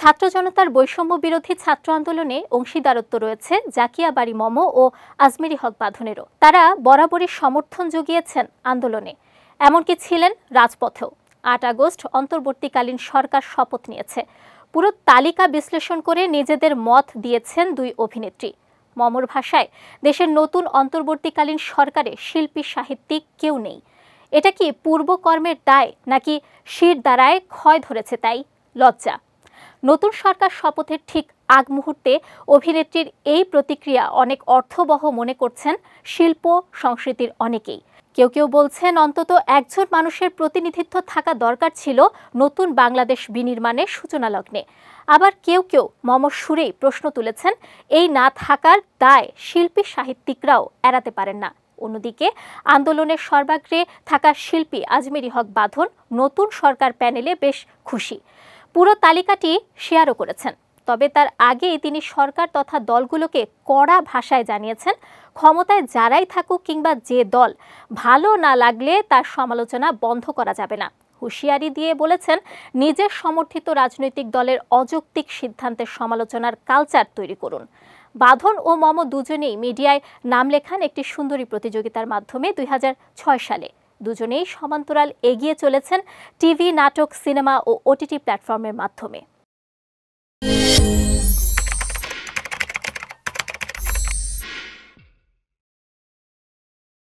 ছাত্র জনতার বৈষম্য বিরোধী ছাত্র আন্দোলনে অংশীদারত্ব রয়েছে জাকিয়া বাড়ি মম ও আজমেরি হক বাঁধনেরও তারা বরাবরই সমর্থন জুগিয়েছেন আন্দোলনে এমনকি ছিলেন রাজপথেও আট আগস্ট অন্তর্বর্তীকালীন সরকার শপথ নিয়েছে পুরো তালিকা বিশ্লেষণ করে নিজেদের মত দিয়েছেন দুই অভিনেত্রী মমর ভাষায় দেশের নতুন অন্তর্বর্তীকালীন সরকারে শিল্পী সাহিত্যিক কেউ নেই এটা কি পূর্বকর্মের দায় নাকি শির দ্বারায় ক্ষয় ধরেছে তাই লজ্জা নতুন সরকার শপথের ঠিক আগ মুহূর্তে অভিনেত্রীর এই প্রতিক্রিয়া অনেক অর্থবহ মনে করছেন শিল্প সংস্কৃতির অনেকেই কেউ কেউ বলছেন অন্তত একজন মানুষের প্রতিনিধিত্ব থাকা দরকার ছিল নতুন বাংলাদেশ বিনির্মাণের সূচনা লগ্নে আবার কেউ কেউ মম সুরেই প্রশ্ন তুলেছেন এই না থাকার দায় শিল্পী সাহিত্যিকরাও এড়াতে পারেন না অন্যদিকে আন্দোলনের সর্বাগ্রে থাকা শিল্পী আজমেরি হক বাঁধন নতুন সরকার প্যানেলে বেশ খুশি পুরো তালিকাটি শেয়ারও করেছেন তবে তার আগেই তিনি সরকার তথা দলগুলোকে কড়া ভাষায় জানিয়েছেন ক্ষমতায় যারাই থাকুক কিংবা যে দল ভালো না লাগলে তার সমালোচনা বন্ধ করা যাবে না হুঁশিয়ারি দিয়ে বলেছেন নিজের সমর্থিত রাজনৈতিক দলের অযৌক্তিক সিদ্ধান্তের সমালোচনার কালচার তৈরি করুন বাঁধন ও মম দুজনেই মিডিয়ায় নাম লেখান একটি সুন্দরী প্রতিযোগিতার মাধ্যমে দুই সালে দুজনেই সমান্তরাল এগিয়ে চলেছেন টিভি নাটক সিনেমা ও ওটিটি প্ল্যাটফর্মের মাধ্যমে